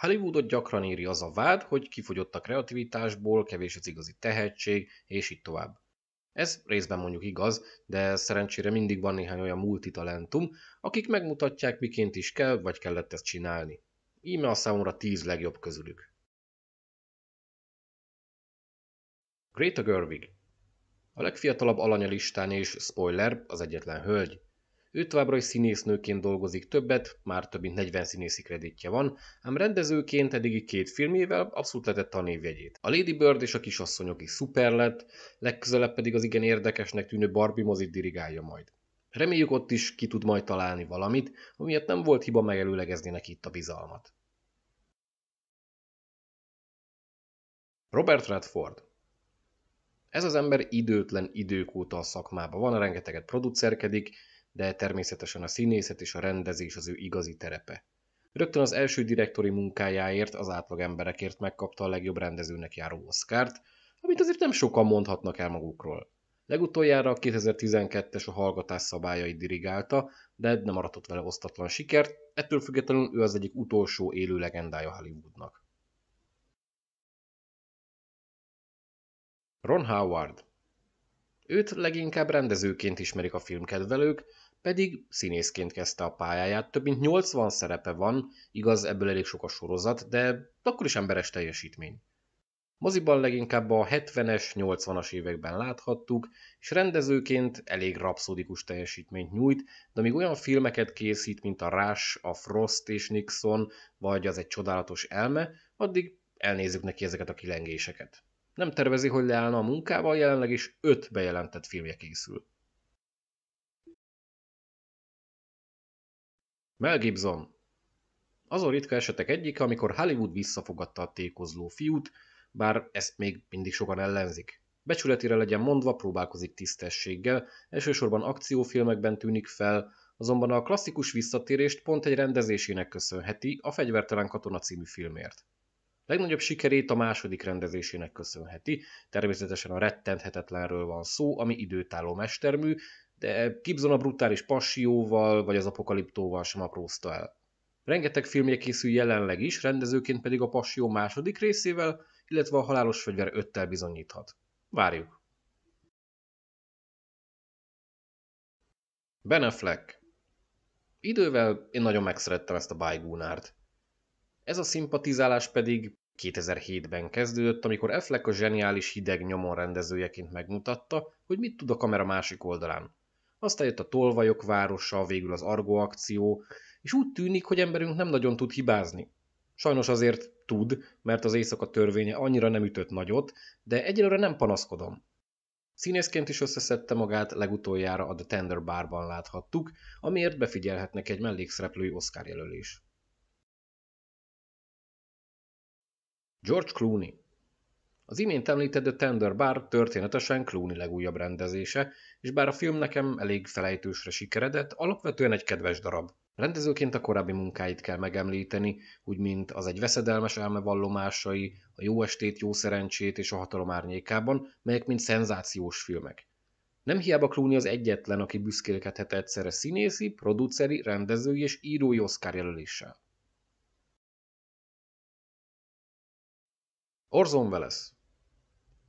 Hollywoodot gyakran éri az a vád, hogy kifogyott a kreativitásból, kevés az igazi tehetség, és így tovább. Ez részben mondjuk igaz, de szerencsére mindig van néhány olyan multitalentum, akik megmutatják, miként is kell, vagy kellett ezt csinálni. Íme a számomra tíz legjobb közülük. Greta Gerwig. A legfiatalabb alanya listán és, spoiler, az egyetlen hölgy. Ő továbbra is színésznőként dolgozik többet, már több mint 40 színészi kreditje van, ám rendezőként eddigi két filmjével abszolút letette a névjegyét. A Lady Bird és a kisasszonyok is szuper lett, legközelebb pedig az igen érdekesnek tűnő Barbie mozit dirigálja majd. Reméljük ott is ki tud majd találni valamit, amiért nem volt hiba megelőlegezni neki itt a bizalmat. Robert Redford Ez az ember időtlen idők óta a szakmában van, rengeteget producerkedik, de természetesen a színészet és a rendezés az ő igazi terepe. Rögtön az első direktori munkájáért, az átlagemberekért megkapta a legjobb rendezőnek járó Oscárt, amit azért nem sokan mondhatnak el magukról. Legutoljára a 2012-es a hallgatás szabályait dirigálta, de nem maradott vele osztatlan sikert, ettől függetlenül ő az egyik utolsó élő legendája Hollywoodnak. Ron Howard Őt leginkább rendezőként ismerik a filmkedvelők, pedig színészként kezdte a pályáját. Több mint 80 szerepe van, igaz, ebből elég sok a sorozat, de akkor is emberes teljesítmény. Moziban leginkább a 70-es, 80-as években láthattuk, és rendezőként elég rapszódikus teljesítményt nyújt, de még olyan filmeket készít, mint a Rush, a Frost és Nixon, vagy az egy csodálatos elme, addig elnézzük neki ezeket a kilengéseket nem tervezi, hogy leállna a munkával, jelenleg is öt bejelentett filmje készül. Mel Gibson. az a ritka esetek egyik, amikor Hollywood visszafogadta a tékozló fiút, bár ezt még mindig sokan ellenzik. Becsületére legyen mondva, próbálkozik tisztességgel, elsősorban akciófilmekben tűnik fel, azonban a klasszikus visszatérést pont egy rendezésének köszönheti a Fegyvertelen Katona című filmért. Legnagyobb sikerét a második rendezésének köszönheti, természetesen a rettenthetetlenről van szó, ami időtálló mestermű, de Gibson a brutális passióval vagy az apokaliptóval sem aprózta el. Rengeteg filmje készül jelenleg is, rendezőként pedig a passió második részével, illetve a halálos fegyver öttel bizonyíthat. Várjuk! Ben Affleck. Idővel én nagyon megszerettem ezt a bájgúnárt. Ez a szimpatizálás pedig 2007-ben kezdődött, amikor Affleck a zseniális hideg nyomon rendezőjeként megmutatta, hogy mit tud a kamera másik oldalán. Aztán jött a tolvajok városa, végül az Argo akció, és úgy tűnik, hogy emberünk nem nagyon tud hibázni. Sajnos azért tud, mert az éjszaka törvénye annyira nem ütött nagyot, de egyelőre nem panaszkodom. Színészként is összeszedte magát, legutoljára a The Tender Barban láthattuk, amiért befigyelhetnek egy mellékszereplői Oscar jelölés. George Clooney Az imént említett The Tender Bar történetesen Clooney legújabb rendezése, és bár a film nekem elég felejtősre sikeredett, alapvetően egy kedves darab. Rendezőként a korábbi munkáit kell megemlíteni, úgy mint az egy veszedelmes vallomásai, a jó estét, jó szerencsét és a hatalom árnyékában, melyek mind szenzációs filmek. Nem hiába Clooney az egyetlen, aki büszkélkedhet egyszerre színészi, produceri, rendezői és írói Oscar jelöléssel. Orzon Welles.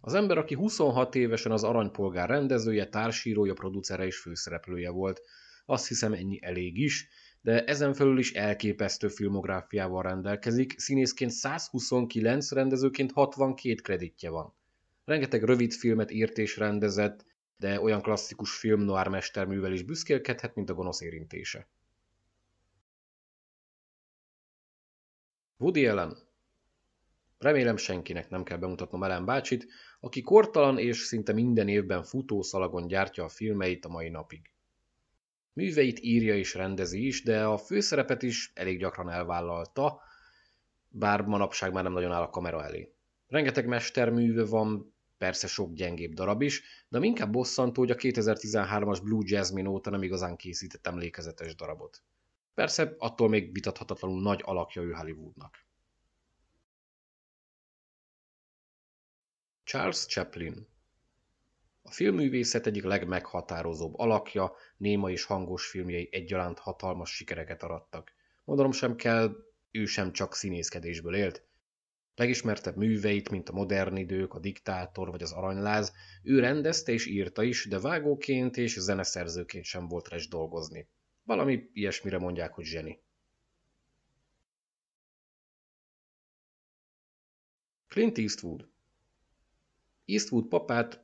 Az ember, aki 26 évesen az Aranypolgár rendezője, társírója, producere és főszereplője volt. Azt hiszem ennyi elég is, de ezen felül is elképesztő filmográfiával rendelkezik, színészként 129, rendezőként 62 kreditje van. Rengeteg rövid filmet írt és rendezett, de olyan klasszikus film noir mesterművel is büszkélkedhet, mint a gonosz érintése. Woody Allen Remélem senkinek nem kell bemutatnom Ellen bácsit, aki kortalan és szinte minden évben futószalagon gyártja a filmeit a mai napig. Műveit írja és rendezi is, de a főszerepet is elég gyakran elvállalta, bár manapság már nem nagyon áll a kamera elé. Rengeteg mesterműve van, persze sok gyengébb darab is, de inkább bosszantó, hogy a 2013-as Blue Jasmine óta nem igazán készített emlékezetes darabot. Persze attól még vitathatatlanul nagy alakja ő Hollywoodnak. Charles Chaplin A filmművészet egyik legmeghatározóbb alakja, néma és hangos filmjei egyaránt hatalmas sikereket arattak. Mondanom sem kell, ő sem csak színészkedésből élt. Legismertebb műveit, mint a modern idők, a diktátor vagy az aranyláz, ő rendezte és írta is, de vágóként és zeneszerzőként sem volt res dolgozni. Valami ilyesmire mondják, hogy zseni. Clint Eastwood Eastwood papát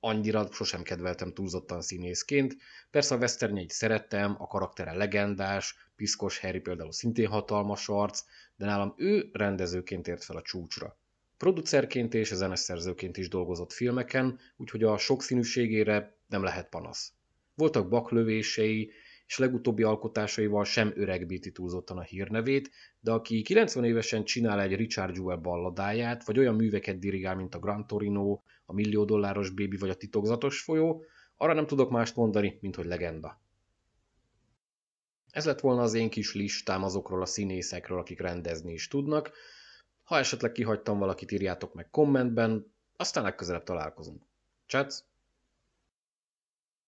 annyira sosem kedveltem túlzottan színészként. Persze a westernjeit szerettem, a karaktere legendás, Piszkos Harry például szintén hatalmas arc, de nálam ő rendezőként ért fel a csúcsra. Producerként és zeneszerzőként is dolgozott filmeken, úgyhogy a sokszínűségére nem lehet panasz. Voltak baklövései, és legutóbbi alkotásaival sem öregbíti túlzottan a hírnevét, de aki 90 évesen csinál egy Richard Jewell balladáját, vagy olyan műveket dirigál, mint a Gran Torino, a Millió Dolláros Bébi vagy a Titokzatos Folyó, arra nem tudok mást mondani, mint hogy legenda. Ez lett volna az én kis listám azokról a színészekről, akik rendezni is tudnak. Ha esetleg kihagytam valakit, írjátok meg kommentben, aztán legközelebb találkozunk. Csátsz!